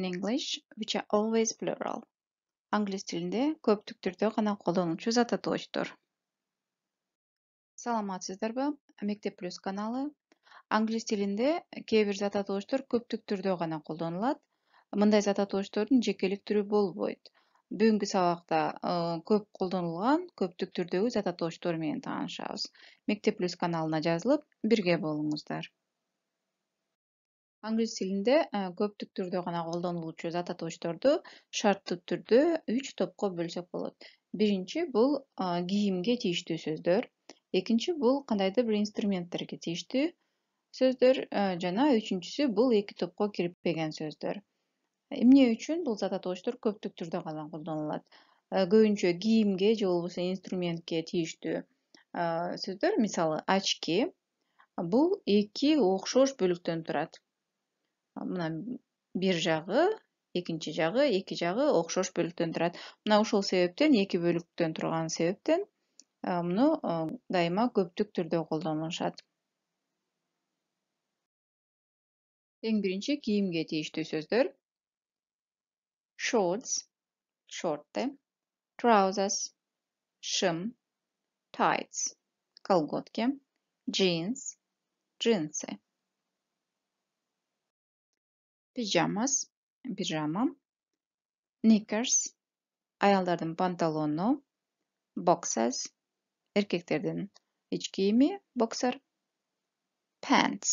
English, which are always plural. англис тилинде көптүктүрдө гана колдонулчу зататоочтор саламатсыздарбы мектеп плюс каналы англис тилинде кээ бир зат атоочтор көптүктүрдө гана колдонулат мындай зат зататоочтордун жекелик түрү болбойт бүгүнкү сабакта э, көп колдонулган көптүктүрдөгү зат отоочтор менен таанышабыз мектеп плюс каналына жазылып бирге болуңуздар англис тилинде э, көптүк түрдө гана колдонулуучу зат атоочторду шарттуу түрдө үч топко бөлсөк болот биринчи бул э, кийимге тийиштүү сөздөр экинчи бул кандайдыр бир инструменттерге тийиштүү сөздөр э, жана үчүнчүсү бул эки топко кирбеген сөздөр эмне үчүн бул зат атоочтор көптүк түрдө гана колдонулат көбүнчө кийимге же болбосо инструментке тийиштүү сөздөр мисалы очки бул эки окшош бөлүктөн турат мына бир жагы экинчи жагы эки жагы окшош бөлүктөн турат мына ушул себептен эки бөлүктөн турган себептен муну дайыма көптүк түрдө колдонушат эң биринчи кийимге тийиштүү сөздөр shorts шорты trousers шым tights колготки jeans джинсы пиджама пиджама никерс аялдардын панталону боксе эркектердин ич кийими боксер панс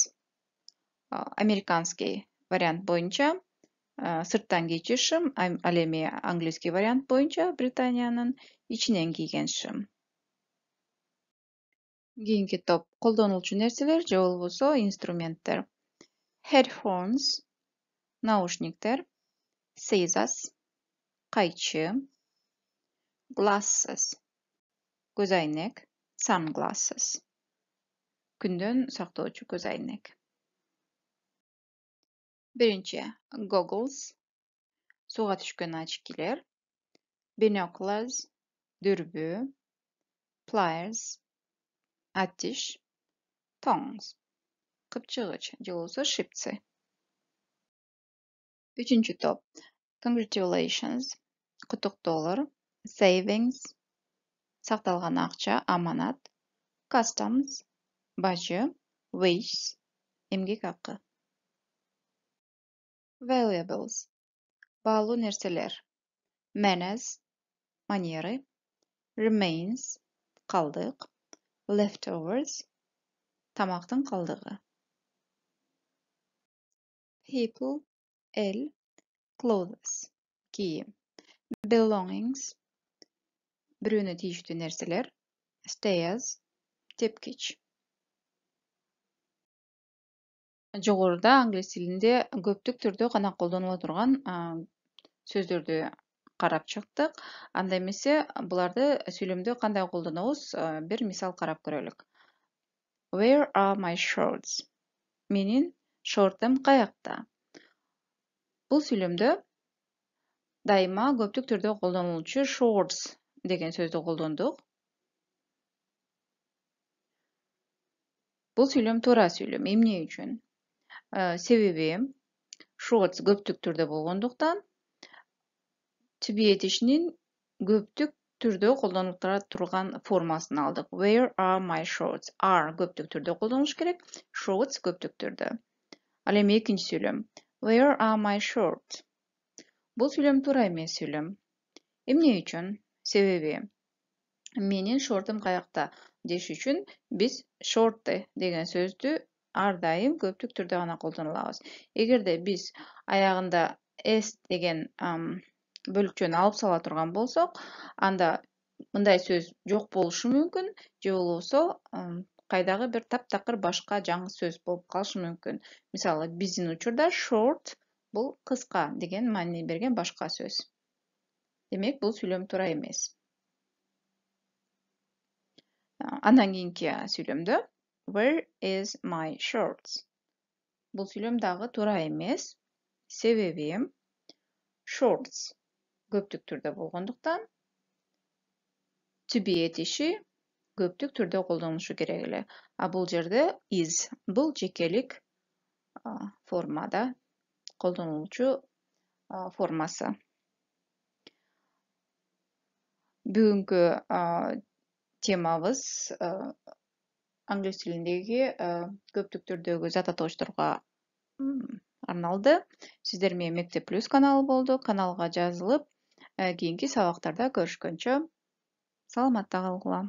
американский вариант боюнча сырттан кийчү шым ал эми английский вариант боюнча британиянын ичинен кийген шым кийинки топ колдонулчу нерселер же болбосо инструменттер х наушниктер, сейзас, қайчы, глассыз, көзайнек, санглассыз, күндін сақтаучы көзайнек. Бірінші, гоглз, суға түшкен ачкелер, биноклаз, дүрбі, плайерз, аттиш, тонгз, қыпчығыч, жылысы шипцы. Үшінші топ. Congratulations – доллар. savings – Сақталған ақша аманат, customs – бажы, wages – Емгек ақы. Valuables – Балу нерселер. Manners – манеры, remains – қалдық leftovers – Тамақтың қалдығы. People эл clothes кийим belongings бирөөнө тийиштүү нерселер stairs тепкич жогоруда англис тилинде көптүк түрдө гана колдонула турган сөздөрдү карап чыктык анда эмесе буларды сүйлөмдө кандай колдонобуз бир мисал карап көрөлүк where are my shorts менин шортум каякта Бұл сөйлемді дайыма көптік түрдө колдонулуучу shorts деген сөзді қолдандық. Бұл сөйлем сүйлөм сөйлем. Емне үшін. үчүн себеби shorts көптүк болғандықтан болгондуктан ішінен көптік түрдө колдонулуп тұрған формасын алдық. where are my shorts are көптік түрдө қолданылыш керек shorts көптік түрдө ал эми экинчи Where are my shorts? Бұл сөйлем тура емес сөйлем. Эмне үчүн? Себеби Менің шортым қаяқта деш үшін, біз шортты деген сөзді ардайым көптік көптүк ғана гана Егер Эгерде біз аяғында s деген бөліктен алып сала тұрған болсақ, анда мындай сөз жоқ болушу мүмкін, же болбосо бір тап-тақыр башка жаңы сөз болып қалшы мүмкін. мисалы біздің учурда short бұл қысқа деген маани берген башқа сөз демек бұл сүйлөм туура емес. андан кийинки сүйлөмдө where is my shorts Бұл сөйлем дагы туура емес. Себебі, shorts көптік түрді болғандықтан to be етеші көптік түрде қолданушы керек эле а бул жерде is бул жекелик формада колдонулуучу формасы бүгүнкү темабыз англис тилиндеги көптүк түрдөгү зат атоочторго арналды сиздер менен мектеп плюс каналы болду каналга жазылып кийинки сабактарда көрүшкөнчө саламатта калгыла